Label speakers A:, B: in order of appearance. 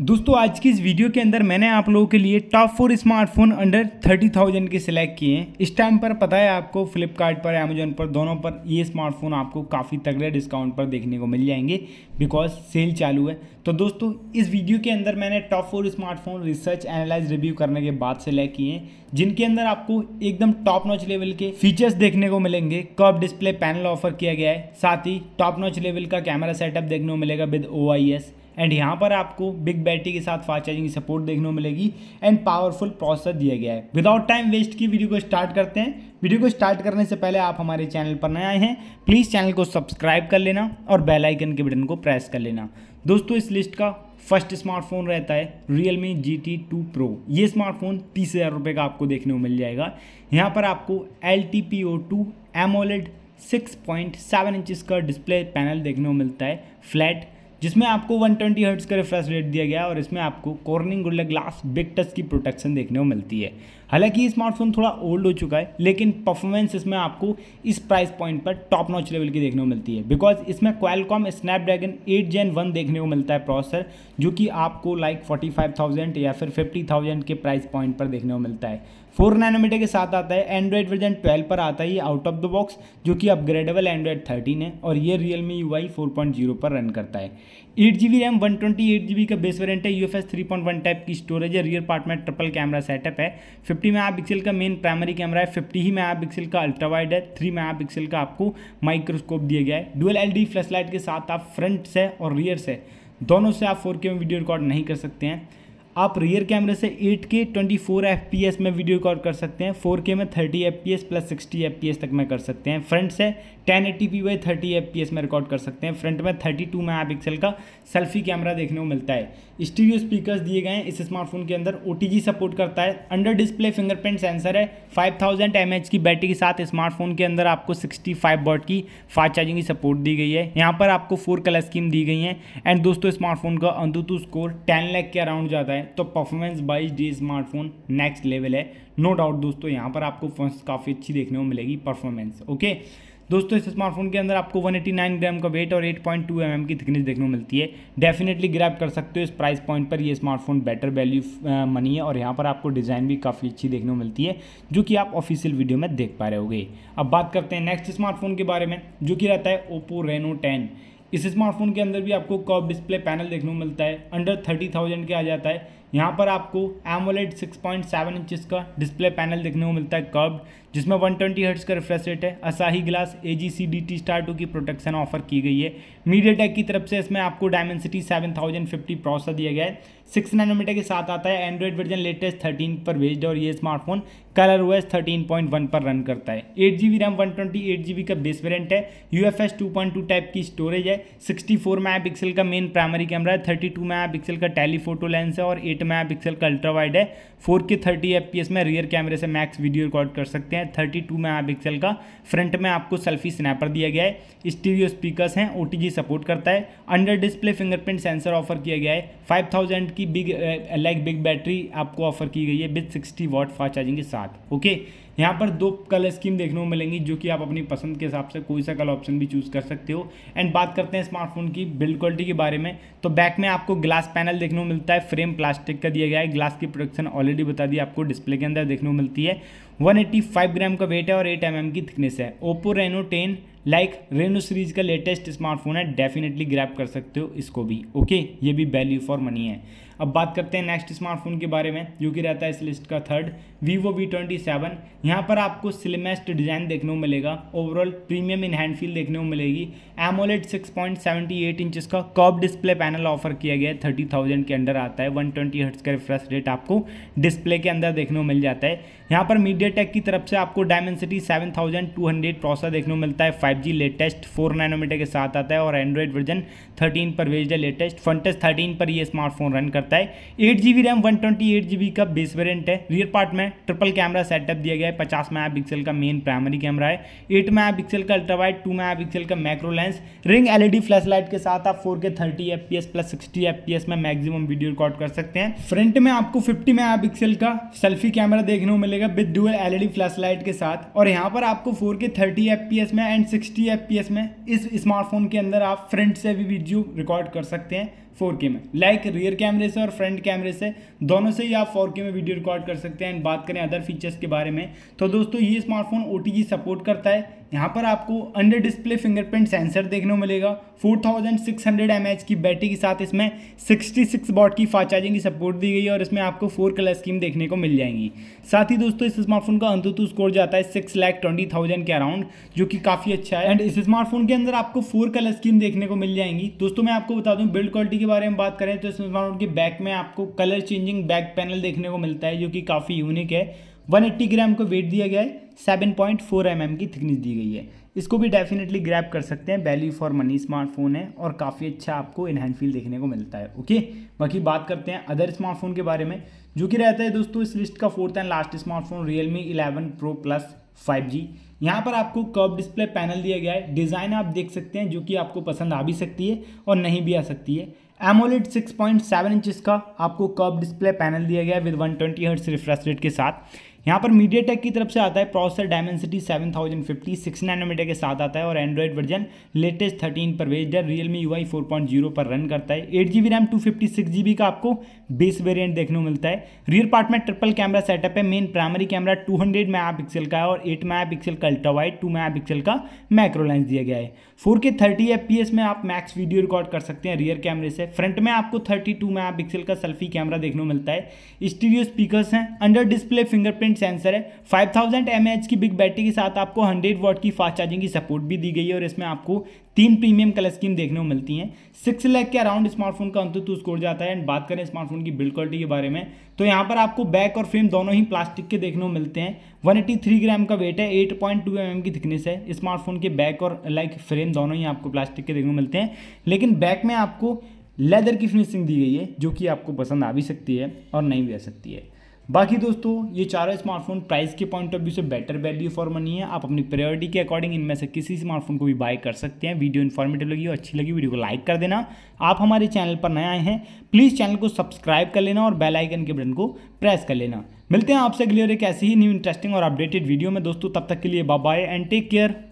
A: दोस्तों आज की इस वीडियो के अंदर मैंने आप लोगों के लिए top four smartphone under thirty thousand के सिलेक्ट किए हैं इस टाइम पर पता है आपको फ्लिपकार्ट पर अमेजोन पर दोनों पर ये स्मार्टफोन आपको काफ़ी तगड़े डिस्काउंट पर देखने को मिल जाएंगे बिकॉज सेल चालू है तो दोस्तों इस वीडियो के अंदर मैंने top four smartphone research analyse review करने के बाद सेलेक्ट किए हैं जिनके अंदर आपको एकदम टॉप नॉच लेवल के फीचर्स देखने को मिलेंगे कब डिस्प्ले पैनल ऑफर किया गया है साथ ही टॉप नॉच लेवल का कैमरा सेटअप देखने को मिलेगा with O I S and यहाँ पर आपको बिग बैटरी के साथ फास्ट चार्जिंग की सपोर्ट देखने को मिलेगी एंड पावरफुल प्रोसेसर दिया गया है विदाउट टाइम वेस्ट की वीडियो को स्टार्ट करते हैं वीडियो को स्टार्ट करने से पहले आप हमारे चैनल पर नए आए हैं प्लीज़ चैनल को सब्सक्राइब कर लेना और बेल आइकन के बटन को प्रेस कर लेना दोस्तों इस लिस्ट का फर्स्ट स्मार्टफोन रहता है Realme टू Pro ये स्मार्टफोन तीस हज़ार रुपये का आपको देखने को मिल जाएगा यहाँ पर आपको L T P O two AMOLED six point seven inches का डिस्प्ले पैनल देखने को मिलता है फ्लैट जिसमें आपको 120 ट्वेंटी हर्ट्स का रिफ्रेश रेट दिया गया और इसमें आपको Corning Gorilla Glass Victus की प्रोटेक्शन देखने को मिलती है हालांकि ये स्मार्टफोन थोड़ा ओल्ड हो चुका है लेकिन परफॉर्मेंस इसमें आपको इस प्राइस पॉइंट पर टॉप नॉच लेवल की देखने को मिलती है बिकॉज इसमें क्वालकॉम स्नैपड्रैगन 8 जेन वन देखने को मिलता है प्रोसेसर जो कि आपको लाइक थाउजेंड या फिर थाउजेंड के प्राइस पॉइंट पर देखने को मिलता है फोर नैनोमीटर के साथ आता है एंड्रॉयड वर्जन ट्वेल्व पर आता है ये आउट ऑफ द बॉक्स जो कि अपग्रेडेबल एंड्रॉयड थर्टीन है और ये रियल मी यू आई पर रन करता है eight G B RAM one twenty eight G B का बेस वेरियंट है U F S three point one type की स्टोरेज है रियर पार्ट में ट्रिपल कैमरा सेटअप है फिफ्टी मेगा पिक्सल का मेन प्राइमरी कैमरा है फिफ्टी ही mega pixel का अल्ट्रा वाइड है थ्री मेगा पिक्सल का आपको माइक्रोस्कोप दिया गया है dual L D flash light के साथ आप फ्रंट से और रियर से दोनों से आप फोर के में वीडियो रिकॉर्ड नहीं कर सकते हैं आप रियर कैमरे से 8K 24fps में वीडियो रिकॉर्ड कर सकते हैं 4K में 30fps प्लस 60fps तक में कर सकते हैं फ्रंट से 1080p बाई 30 FPS में रिकॉर्ड कर सकते हैं फ्रंट में 32 मेगापिक्सल का सेल्फी कैमरा देखने को मिलता है स्टीरियो स्पीकर्स दिए गए हैं इस स्मार्टफोन के अंदर ओ सपोर्ट करता है अंडर डिस्प्ले फिंगरप्रिंट सेंसर है फाइव थाउजेंड की बैटरी के साथ स्मार्टफोन के अंदर आपको सिक्सटी फाइव की फास्ट चार्जिंग की सपोर्ट दी गई है यहाँ पर आपको फोर कलर स्कीम दी गई तो है एंड दोस्तों स्मार्टफोन का अंधुतु स्कोर टेन लैक के अराउंड जाता है तो performance wise the smartphone next level है नो डाउट दोस्तों यहाँ पर आपको काफ़ी अच्छी देखने को मिलेगी परफॉर्मेंस ओके दोस्तों इस स्मार्टफोन के अंदर आपको 189 ग्राम का वेट और 8.2 पॉइंट mm की थिकनेस देखने को मिलती है डेफिनेटली ग्रैप कर सकते हो इस प्राइस पॉइंट पर ये स्मार्टफोन बेटर वैल्यू मनी है और यहाँ पर आपको डिज़ाइन भी काफ़ी अच्छी देखने को मिलती है जो कि आप ऑफिशियल वीडियो में देख पा रहे होगे अब बात करते हैं नेक्स्ट स्मार्टफोन के बारे में जो कि रहता है ओप्पो रेनो टेन इस स्मार्टफोन के अंदर भी आपको कॉप डिस्प्ले पैनल देखने को मिलता है अंडर थर्टी थाउजेंड के आ जाता है यहाँ पर आपको एमोलेट 6.7 इंचेस का डिस्प्ले पैनल देखने को मिलता है कर्व्ड जिसमें 120 ट्वेंटी हर्ट्स का रिफ्रेश रेट है Asahi glass A G C D T star two की प्रोटेक्शन ऑफर की गई है मीडिया टेक की तरफ से इसमें आपको डायमेंसिटी 7050 प्रोसेसर दिया गया है सिक्स नैनोमीटर के साथ आता है एंड्रॉइड वर्जन लेटेस्ट थर्टीन पर बेस्ड और ये smartphone Color O S thirteen point one पर रन करता है eight G B RAM one twenty eight G B का बेस वेरियंट है U F S two point two type की storage है सिक्सटी फोर मेगा पिक्सल का main primary camera है thirty two mega pixel का telephoto lens है और eight eight mega pixel का अल्ट्रा वाइड है फोर के थर्टी एफ में रियर कैमरे से मैक्स वीडियो रिकॉर्ड कर सकते हैं थर्टी टू मेगापिक्सल का फ्रंट में आपको सेल्फी स्नैपर दिया गया है स्टीरियो स्पीकर्स हैं ओ सपोर्ट करता है under display fingerprint sensor offer किया गया है फाइव थाउजेंड की बिग लाइक बिग बैटरी आपको ऑफर की गई है with sixty watt fast charging के साथ ओके यहाँ पर दो कलर स्कीम देखने को मिलेंगी जो कि आप अपनी पसंद के हिसाब से कोई सा कलर ऑप्शन भी चूज़ कर सकते हो एंड बात करते हैं स्मार्टफोन की बिल्ड क्वालिटी के बारे में तो बैक में आपको ग्लास पैनल देखने को मिलता है फ्रेम प्लास्टिक का दिया गया है ग्लास की प्रोडक्शन ऑलरेडी बता दी आपको डिस्प्ले के अंदर देखने को मिलती है 185 ग्राम का वेट है और 8 एम mm की थिकनेस है Oppo Reno 10 like Reno series का लेटेस्ट स्मार्टफोन है डेफिनेटली ग्रैप कर सकते हो इसको भी ओके ये भी वैल्यू फॉर मनी है अब बात करते हैं नेक्स्ट स्मार्टफोन के बारे में जो कि रहता है इस लिस्ट का third Vivo V twenty seven यहाँ पर आपको स्लिमेस्ट डिज़ाइन देखने को मिलेगा overall premium in hand feel देखने को मिलेगी AMOLED six point seventy eight inches का कॉप डिस्प्ले पैनल ऑफर किया गया है थर्टी थाउजेंड के अंडर आता है वन ट्वेंटी हर्ट्स का रिफ्रेश रेट आपको डिस्प्ले के अंदर देखने को मिल जाता है यहाँ पर मीडिया टेक की तरफ से आपको Dimensity seven thousand two hundred processor देखने को मिलता है five G latest four nanometer के साथ आता है और एंड्रॉइड वर्जन थर्टीन पर भेज है लेटेस्ट फंटस थर्टीन पर यह स्मार्टफोन रन करता करता है eight G B RAM one twenty eight G B का बेस वेरियंट है रियर पार्ट में ट्रिपल कैमरा सेटअप दिया गया है पचास मेगा पिक्सल का मेन प्राइमरी कैमरा है एट मेगा पिक्सल का अल्ट्रावाइट टू मेगा पिक्सल का macro lens ring LED flash light के साथ आप four K thirty F P S plus sixty F P S में मैक्सिमम वीडियो रिकॉर्ड कर सकते हैं फ्रंट में आपको फिफ्टी मेगा पिक्सल का सेल्फी कैमरा देखने को मिलेगा with dual LED flash light के साथ और यहाँ पर आपको four K thirty F P S में and sixty F P S में इस स्मार्टफोन के अंदर आप फ्रंट से भी वीडियो रिकॉर्ड कर सकते हैं फोर में लाइक रियर कैमरे से और फ्रंट कैमरे से दोनों से ही आप फोर में वीडियो रिकॉर्ड कर सकते हैं एंड बात करें अदर फीचर्स के बारे में तो दोस्तों ये स्मार्टफोन ओ सपोर्ट करता है यहाँ पर आपको अंडर डिस्प्ले फिंगरप्रिंट सेंसर देखने को मिलेगा 4600 थाउजेंड की बैटरी के साथ इसमें 66 बॉट की फास्ट चार्जिंग की सपोर्ट दी गई है और इसमें आपको फोर कलर स्कीम देखने को मिल जाएंगी साथ ही दोस्तों इस स्मार्टफोन का अंतुतु स्कोर जाता है सिक्स लैख ट्वेंटी थाउजेंड के अराउंड जो कि काफ़ी अच्छा है एंड इस स्मार्टफोन के अंदर आपको फोर कलर स्कीम देखने को मिल जाएंगी दोस्तों मैं आपको बता दूँ बिल्ड क्वालिटी के बारे में बात करें तो इस स्मार्टफोन के बैक में आपको कलर चेंजिंग बैक पैनल देखने को मिलता है जो कि काफ़ी यूनिक है 180 ग्राम को वेट दिया गया है seven point four M M की थिकनेस दी गई है इसको भी डेफिनेटली ग्रैप कर सकते हैं वैल्यू फॉर मनी स्मार्टफोन है और काफ़ी अच्छा आपको इनहैंड फील देखने को मिलता है ओके बाकी बात करते हैं अदर स्मार्टफोन के बारे में जो कि रहता है दोस्तों इस लिस्ट का fourth and last smartphone Realme eleven Pro plus five G यहाँ पर आपको कर्व डिस्प्ले पैनल दिया गया है डिज़ाइन आप देख सकते हैं जो कि आपको पसंद आ भी सकती है और नहीं भी आ सकती है एमोलेड 6.7 इंच का आपको कर्व डिस्प्ले पैनल दिया गया है विद 120 हर्ट्स रिफ्रेश रेट के साथ यहाँ पर मीडिया टेक की तरफ से आता है प्रोसेसर डायमेंसिटी 7050 सिक्स नैनोमीटर के साथ आता है और एंड्रॉइड वर्जन लेटेस्ट 13 पर वेज है रियलमी यू आई पर रन करता है eight G RAM two fifty का आपको बेस वेरियंट देखने को मिलता है रियर पार्ट में ट्रिपल कैमरा सेटअप है main primary camera two hundred mega का है और एट मेगा का अल्ट्रा वाइड टू मेगा का मैक्रो लेंस दिया गया है फोर के थर्टी में आप मैक्स वीडियो रिकॉर्ड कर सकते हैं रियर कैमरे से फ्रंट में आपको थर्टी टू का सेल्फी कैमरा देखने को मिलता है स्टीरियो स्पीकर्स हैं under display fingerprint front sensor है 5000 थाउजेंड की बिग बैटरी के साथ आपको 100 वॉट की फास्ट चार्जिंग की सपोर्ट भी दी गई है और इसमें आपको तीन प्रीमियम कलर स्कीम देखने को मिलती हैं सिक्स लाख के अराउंड स्मार्टफोन का अंतुतु स्कोर जाता है एंड बात करें स्मार्टफोन की बिल्ड क्वालिटी के बारे में तो यहाँ पर आपको बैक और फ्रेम दोनों ही प्लास्टिक के देखने को मिलते हैं वन ग्राम का वेट है एट पॉइंट mm की थिकनेस है स्मार्टफोन के बैक और लाइक फ्रेम दोनों ही आपको प्लास्टिक के देखने को मिलते हैं लेकिन बैक में आपको लेदर की फिनिशिंग दी गई है जो कि आपको पसंद आ भी सकती है और नहीं भी आ सकती है बाकी दोस्तों ये चारों स्मार्टफोन प्राइस के पॉइंट ऑफ व्यू से बेटर वैल्यू फॉर मनी है आप अपनी प्रायोरिटी के अकॉर्डिंग इनमें से किसी स्मार्टफोन को भी बाय कर सकते हैं वीडियो इन्फॉर्मेटिव लगी और अच्छी लगी वीडियो को लाइक कर देना आप हमारे चैनल पर नए आए हैं प्लीज़ चैनल को सब्सक्राइब कर लेना और बेलाइकन के बटन को प्रेस कर लेना मिलते हैं आपसे अगले और एक ऐसी ही न्यू इंटरेस्टिंग और अपडेटेड वीडियो में दोस्तों तब तक के लिए bye bye and take care